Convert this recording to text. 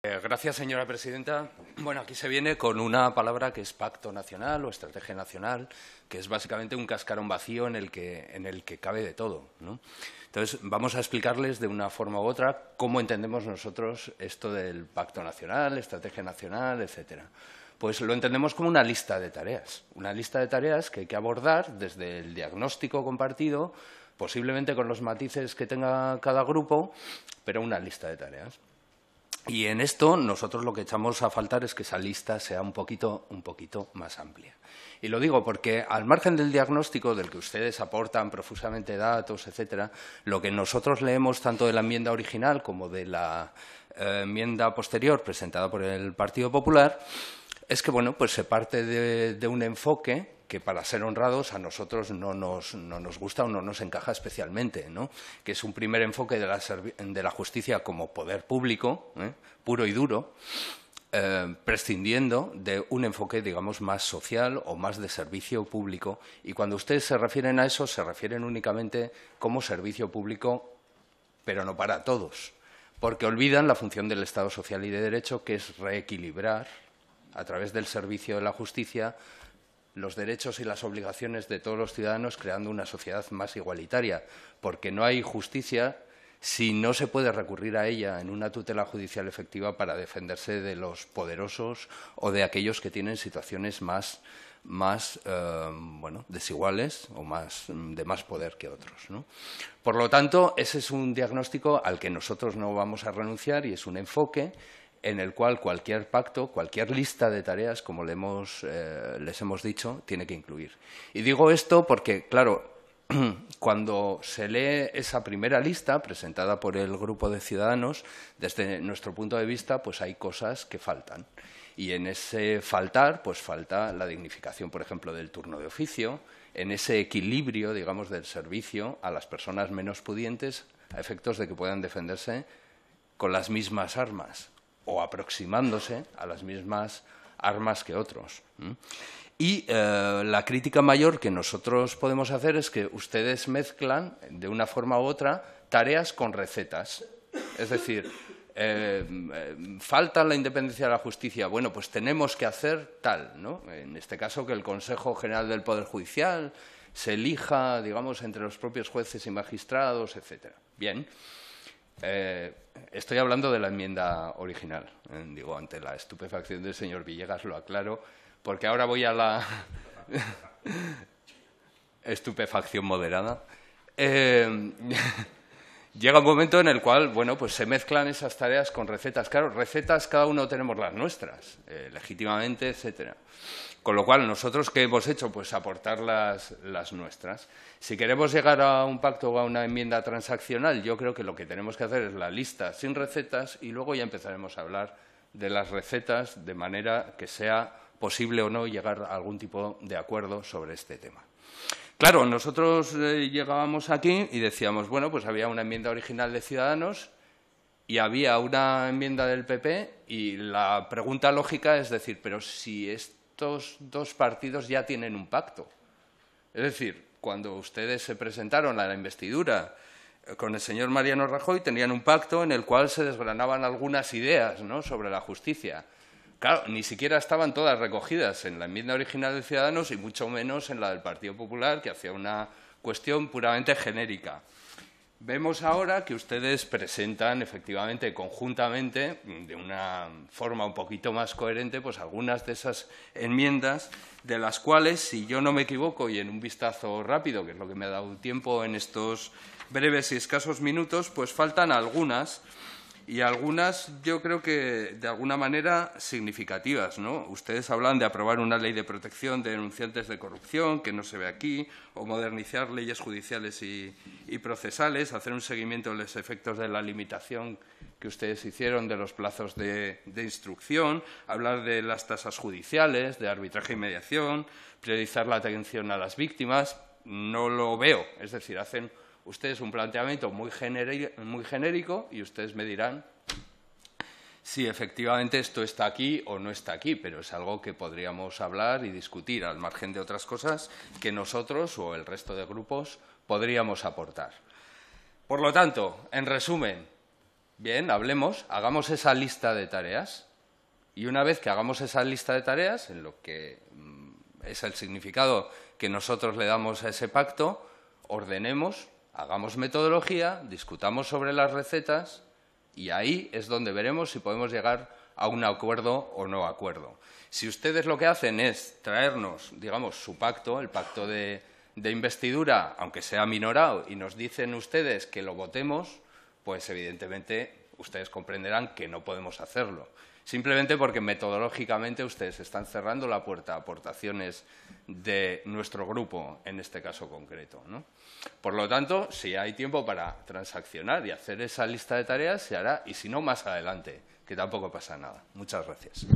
Eh, gracias, señora presidenta. Bueno, aquí se viene con una palabra que es pacto nacional o estrategia nacional, que es básicamente un cascarón vacío en el que, cabe de todo. Entonces, vamos a explicarles de una forma u otra cómo entendemos nosotros esto del pacto nacional, estrategia nacional, etcétera. Pues lo entendemos como una lista de tareas, una lista de tareas que hay que abordar desde el diagnóstico compartido, posiblemente con los matices que tenga cada grupo, pero una lista de tareas. Y en esto nosotros lo que echamos a faltar es que esa lista sea un poquito, un poquito más amplia. Y lo digo porque al margen del diagnóstico del que ustedes aportan profusamente datos, etcétera, lo que nosotros leemos tanto de la enmienda original como de la eh, enmienda posterior presentada por el Partido Popular es que bueno, pues se parte de un enfoque que para ser honrados a nosotros no nos, no nos gusta o no nos encaja especialmente, ¿no? que es un primer enfoque de la, de la justicia como poder público, ¿eh? puro y duro, eh, prescindiendo de un enfoque, digamos, más social o más de servicio público. Y cuando ustedes se refieren a eso, se refieren únicamente como servicio público, pero no para todos, porque olvidan la función del Estado social y de derecho, que es reequilibrar, a través del servicio de la justicia, los derechos y las obligaciones de todos los ciudadanos creando una sociedad más igualitaria, porque no hay justicia si no se puede recurrir a ella en una tutela judicial efectiva para defenderse de los poderosos o de aquellos que tienen situaciones más, eh, bueno, desiguales o más, de más poder que otros. Por lo tanto, ese es un diagnóstico al que nosotros no vamos a renunciar y es un enfoque en el cual cualquier pacto, cualquier lista de tareas, como eh, les hemos dicho, tiene que incluir. Y digo esto porque, claro, cuando se lee esa primera lista presentada por el grupo de ciudadanos, desde nuestro punto de vista, pues hay cosas que faltan. Y en ese faltar, pues falta la dignificación, por ejemplo, del turno de oficio, en ese equilibrio, digamos, del servicio a las personas menos pudientes a efectos de que puedan defenderse con las mismas armas, o aproximándose a las mismas armas que otros. Y eh, la crítica mayor que nosotros podemos hacer es que ustedes mezclan de una forma u otra tareas con recetas. Es decir, eh, eh, falta la independencia de la justicia. Bueno, pues tenemos que hacer tal, ¿no? En este caso, que el Consejo General del Poder Judicial se elija, digamos, entre los propios jueces y magistrados, etcétera. Bien. Eh, estoy hablando de la enmienda original. Eh, digo, ante la estupefacción del señor Villegas lo aclaro, porque ahora voy a la estupefacción moderada. Eh, llega un momento en el cual, bueno, pues se mezclan esas tareas con recetas. Claro, recetas cada uno tenemos las nuestras, eh, legítimamente, etcétera. Con lo cual, nosotros, ¿qué hemos hecho? Pues aportar las nuestras. Si queremos llegar a un pacto o a una enmienda transaccional, yo creo que lo que tenemos que hacer es la lista sin recetas y luego ya empezaremos a hablar de las recetas de manera que sea posible o no llegar a algún tipo de acuerdo sobre este tema. Claro, nosotros eh, llegábamos aquí y decíamos, bueno, pues había una enmienda original de Ciudadanos y había una enmienda del PP y la pregunta lógica es decir, pero si estos dos partidos ya tienen un pacto. Es decir, cuando ustedes se presentaron a la investidura eh, con el señor Mariano Rajoy tenían un pacto en el cual se desgranaban algunas ideas ¿no? sobre la justicia. Claro, ni siquiera estaban todas recogidas en la enmienda original de Ciudadanos y mucho menos en la del Partido Popular, que hacía una cuestión puramente genérica. Vemos ahora que ustedes presentan efectivamente conjuntamente, de una forma un poquito más coherente, pues algunas de esas enmiendas, de las cuales, si yo no me equivoco y en un vistazo rápido, que es lo que me ha dado tiempo en estos breves y escasos minutos, pues faltan algunas y algunas yo creo que de alguna manera significativas. ¿no? Ustedes hablan de aprobar una ley de protección de denunciantes de corrupción, que no se ve aquí, o modernizar leyes judiciales y, procesales, hacer un seguimiento de los efectos de la limitación que ustedes hicieron de los plazos de, de instrucción, hablar de las tasas judiciales, de arbitraje y mediación, priorizar la atención a las víctimas. No lo veo, es decir, hacen Usted es un planteamiento muy, muy genérico y ustedes me dirán si efectivamente esto está aquí o no está aquí, pero es algo que podríamos hablar y discutir al margen de otras cosas que nosotros o el resto de grupos podríamos aportar. Por lo tanto, en resumen, bien, hablemos, hagamos esa lista de tareas y una vez que hagamos esa lista de tareas, en lo que mm, es el significado que nosotros le damos a ese pacto, ordenemos hagamos metodología, discutamos sobre las recetas y ahí es donde veremos si podemos llegar a un acuerdo o no acuerdo. Si ustedes lo que hacen es traernos, digamos, su pacto, el pacto de, de investidura, aunque sea minorado, y nos dicen ustedes que lo votemos, pues evidentemente ustedes comprenderán que no podemos hacerlo simplemente porque metodológicamente ustedes están cerrando la puerta a aportaciones de nuestro grupo en este caso concreto. ¿no? Por lo tanto, si hay tiempo para transaccionar y hacer esa lista de tareas, se hará, y si no, más adelante, que tampoco pasa nada. Muchas gracias.